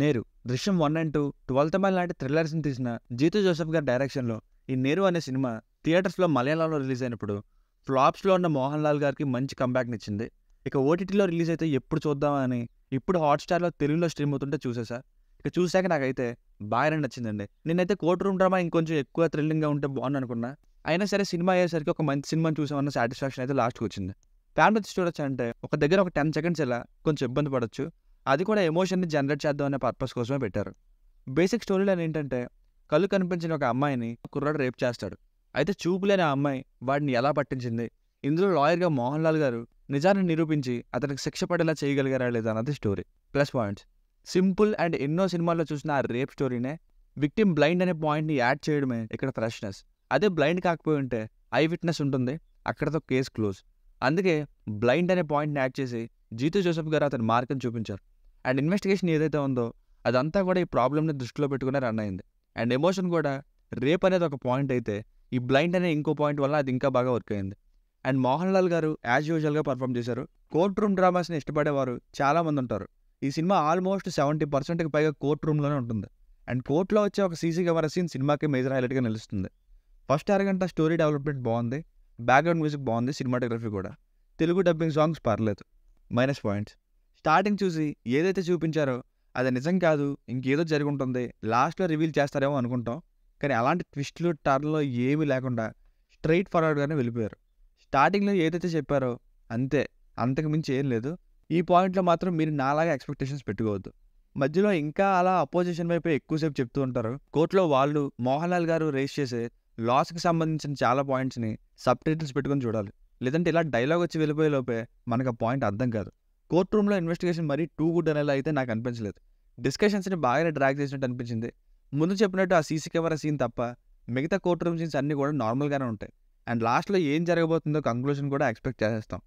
Ner Drishyam one and two twelfth mile లాంటి థ్రిల్లర్స్ని తీసిన జీతు జోసెఫ్ గారి డైరెక్షన్లో ఈ నేరు అనే సినిమా థియేటర్స్లో మలయాళంలో రిలీజ్ అయినప్పుడు ఫ్లాప్స్లో ఉన్న మోహన్ లాల్ గారికి మంచి కంబ్యాక్నిచ్చింది ఇక ఓటీటీలో రిలీజ్ అయితే ఎప్పుడు చూద్దామని ఇప్పుడు హాట్స్టార్లో తెలుగులో స్ట్రీమ్ అవుతుంటే చూసేసా ఇక చూశాక నాకైతే బాగానే నచ్చిందండి నేనైతే కోర్ట్ రూమ్ డ్రామా ఇంకొంచెం ఎక్కువ థ్రిల్లింగ్గా ఉంటే బాగుంది అనుకున్నా అయినా సరే సినిమా అయ్యేసరికి ఒక మంచి సినిమాని చూసామన్న సాటిస్ఫాక్షన్ అయితే లాస్ట్కి వచ్చింది ఫ్యామిలీ చూడొచ్చు అంటే ఒక దగ్గర ఒక టెన్ సెకండ్స్ ఇలా కొంచెం ఇబ్బంది పడొచ్చు అది కూడా ఎమోషన్ని జనరేట్ చేద్దాం అనే పర్పస్ కోసమే పెట్టారు బేసిక్ స్టోరీలో ఏంటంటే కళ్ళు కనిపించిన ఒక అమ్మాయిని కుర్రాడు రేప్ చేస్తాడు అయితే చూపులేని ఆ అమ్మాయి వాడిని ఎలా పట్టించింది ఇందులో లాయర్గా మోహన్ లాల్ గారు నిజాన్ని నిరూపించి అతనికి శిక్ష పడేలా చేయగలిగారా లేదా అన్నది story plus points simple and ఎన్నో సినిమాల్లో చూసిన ఆ రేప్ స్టోరీనే విక్టిమ్ బ్లైండ్ అనే పాయింట్ని యాడ్ చేయడమే ఇక్కడ ఫ్రెష్నెస్ అదే బ్లైండ్ కాకపోయి ఉంటే ఐ విట్నెస్ ఉంటుంది అక్కడతో కేసు క్లోజ్ అందుకే బ్లైండ్ అనే పాయింట్ని యాడ్ చేసి జీతు జోసెఫ్ గారు అతని మార్గం చూపించారు అండ్ ఇన్వెస్టిగేషన్ ఏదైతే ఉందో అదంతా కూడా ఈ ప్రాబ్లమ్ని దృష్టిలో పెట్టుకునే రన్ అయింది అండ్ ఎమోషన్ కూడా రేప్ అనేది ఒక పాయింట్ అయితే ఈ బ్లైండ్ అనే ఇంకో పాయింట్ వల్ల అది ఇంకా బాగా వర్క్ అయింది అండ్ మోహన్ లాల్ గారు యాజ్ యూజువల్గా పర్ఫామ్ చేశారు కోర్ట్ రూమ్ డ్రామాస్ని ఇష్టపడేవారు చాలామంది ఉంటారు ఈ సినిమా ఆల్మోస్ట్ సెవెంటీ పర్సెంట్కి పైగా కోర్ట్ రూమ్లోనే ఉంటుంది అండ్ కోర్టులో వచ్చే ఒక సీసీ కెమెరా సీన్ సినిమాకి మేజర్ హైలైట్గా నిలుస్తుంది ఫస్ట్ అరగంట స్టోరీ డెవలప్మెంట్ బాగుంది బ్యాక్గ్రౌండ్ మ్యూజిక్ బాగుంది సినిమాటోగ్రఫీ కూడా తెలుగు డబ్బింగ్ సాంగ్స్ పర్లేదు మైనస్ పాయింట్స్ స్టార్టింగ్ చూసి ఏదైతే చూపించారో అది నిజం కాదు ఇంకేదో జరుగుంటుంది లాస్ట్లో రివీల్ చేస్తారేమో అనుకుంటాం కానీ అలాంటి ట్విస్ట్లు టర్న్లో ఏమీ లేకుండా స్ట్రైట్ ఫార్వర్డ్గానే వెళ్ళిపోయారు స్టార్టింగ్లో ఏదైతే చెప్పారో అంతే అంతకు మించి ఏం లేదు ఈ పాయింట్లో మాత్రం మీరు నాలాగా ఎక్స్పెక్టేషన్స్ పెట్టుకోవద్దు మధ్యలో ఇంకా అలా అపోజిషన్ వైపే ఎక్కువసేపు చెప్తూ ఉంటారు కోర్టులో వాళ్ళు మోహన్ లాల్ గారు రేస్ చేసే లాస్కి సంబంధించిన చాలా పాయింట్స్ని సబ్ టైటిల్స్ పెట్టుకొని చూడాలి లేదంటే ఇలా డైలాగ్ వచ్చి వెళ్ళిపోయే లోపే మనకు ఆ పాయింట్ అర్థం కాదు కోర్ట్ రూమ్లో ఇన్వెస్టిగేషన్ మరీ టూ గుడ్ అనేలా అయితే నాకు అనిపించలేదు డిస్కషన్స్ని బాగానే డ్రాగ్ చేసినట్టు అనిపించింది ముందు చెప్పినట్టు ఆ సీసీ కెమెరా సీన్ తప్ప మిగతా కోర్ట్ రూమ్ సీన్స్ అన్నీ కూడా నార్మల్గానే ఉంటాయి అండ్ లాస్ట్లో ఏం జరగబోతుందో కంక్లూషన్ కూడా ఎక్స్పెక్ట్ చేసేస్తాం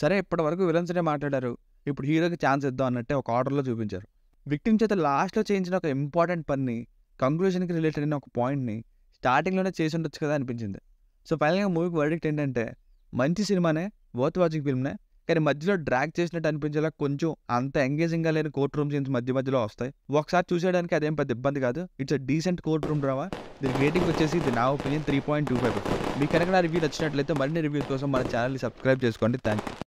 సరే ఇప్పటి వరకు విలన్స్నే మాట్లాడారు ఇప్పుడు హీరోకి ఛాన్స్ ఇద్దాం అన్నట్టే ఒక ఆర్డర్లో చూపించారు విక్టిమ్ చేత లాస్ట్లో చేయించిన ఒక ఇంపార్టెంట్ పని కంక్లూషన్కి రిలేటెడ్ అయిన ఒక పాయింట్ని స్టార్టింగ్లోనే చేసి ఉండొచ్చు కదా అనిపించింది సో ఫైనల్గా మూవీకి వర్డిక్ట్ ఏంటంటే మంచి సినిమానే వర్త్ వాచింగ్ ఫిల్మ్నే కానీ మధ్యలో డ్రాగ్ చేసినట్టు అనిపించేలా కొంచెం అంత ఎంగేజింగ్గా లేని కోర్ట్ రూమ్ సీన్స్ మధ్య మధ్యలో వస్తాయి ఒకసారి చూసేయడానికి అదేం పెద్ద ఇబ్బంది కాదు it's a decent court room drama దీని రేటింగ్ వచ్చేసి ఇది నా opinion three point two five మీకు కనుక నా రివ్యూ నచ్చినట్లయితే మరిన్ని రివ్యూస్ కోసం మన ఛానల్ని సబ్స్క్రైబ్ చేసుకోండి థ్యాంక్ యూ